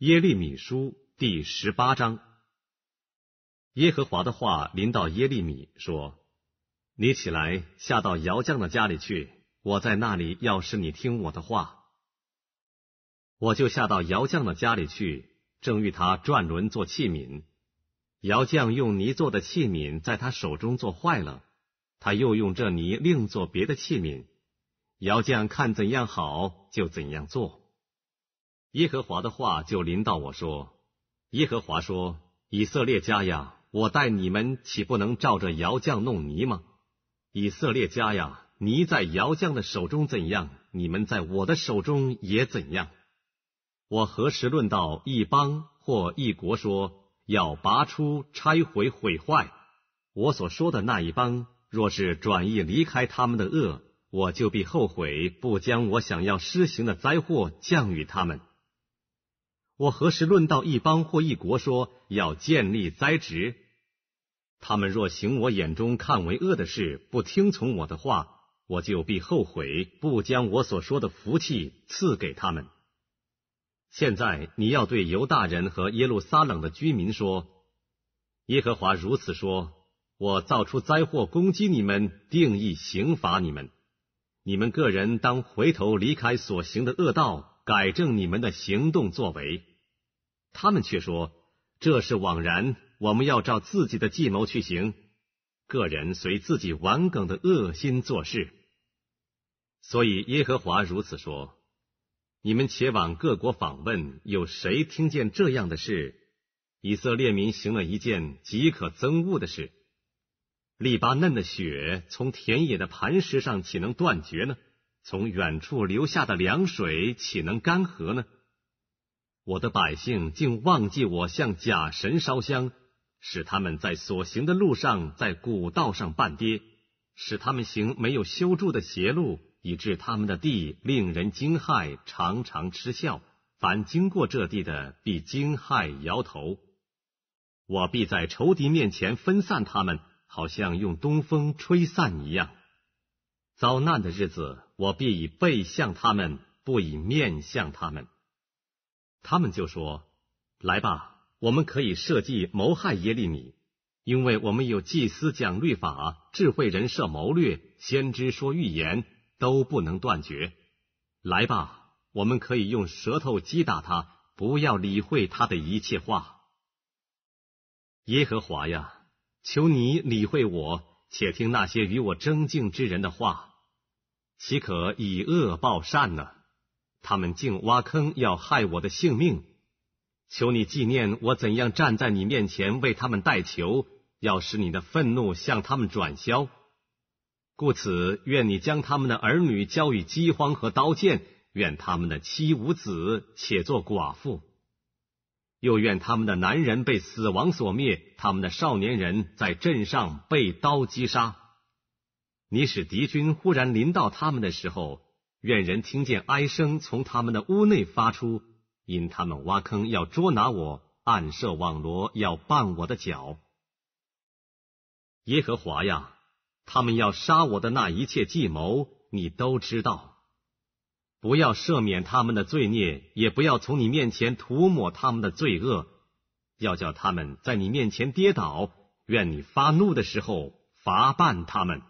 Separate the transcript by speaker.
Speaker 1: 耶利米书第十八章，耶和华的话临到耶利米说：“你起来下到姚将的家里去，我在那里，要是你听我的话，我就下到姚将的家里去，正遇他转轮做器皿。姚将用泥做的器皿在他手中做坏了，他又用这泥另做别的器皿。姚将看怎样好就怎样做。”耶和华的话就临到我说：“耶和华说，以色列家呀，我待你们岂不能照着窑匠弄泥吗？以色列家呀，泥在窑匠的手中怎样，你们在我的手中也怎样。我何时论到一邦或一国说要拔出、拆毁、毁坏？我所说的那一邦，若是转意离开他们的恶，我就必后悔，不将我想要施行的灾祸降与他们。”我何时论到一邦或一国说要建立灾职？他们若行我眼中看为恶的事，不听从我的话，我就必后悔，不将我所说的福气赐给他们。现在你要对犹大人和耶路撒冷的居民说：耶和华如此说，我造出灾祸攻击你们，定义刑罚你们。你们个人当回头离开所行的恶道，改正你们的行动作为。他们却说这是枉然，我们要照自己的计谋去行，个人随自己顽梗的恶心做事。所以耶和华如此说：你们且往各国访问，有谁听见这样的事？以色列民行了一件极可憎恶的事。利巴嫩的雪从田野的磐石上，岂能断绝呢？从远处流下的凉水，岂能干涸呢？我的百姓竟忘记我向假神烧香，使他们在所行的路上在古道上绊跌，使他们行没有修筑的邪路，以致他们的地令人惊骇，常常嗤笑。凡经过这地的，必惊骇摇头。我必在仇敌面前分散他们，好像用东风吹散一样。遭难的日子，我必以背向他们，不以面向他们。他们就说：“来吧，我们可以设计谋害耶利米，因为我们有祭司讲律法，智慧人设谋略，先知说预言都不能断绝。来吧，我们可以用舌头击打他，不要理会他的一切话。耶和华呀，求你理会我，且听那些与我争竞之人的话，岂可以恶报善呢？”他们竟挖坑要害我的性命，求你纪念我怎样站在你面前为他们代求，要使你的愤怒向他们转消。故此，愿你将他们的儿女交与饥荒和刀剑，愿他们的妻无子且做寡妇，又愿他们的男人被死亡所灭，他们的少年人在镇上被刀击杀。你使敌军忽然临到他们的时候。愿人听见哀声从他们的屋内发出，因他们挖坑要捉拿我，暗设网罗要绊我的脚。耶和华呀，他们要杀我的那一切计谋，你都知道。不要赦免他们的罪孽，也不要从你面前涂抹他们的罪恶，要叫他们在你面前跌倒。愿你发怒的时候，罚办他们。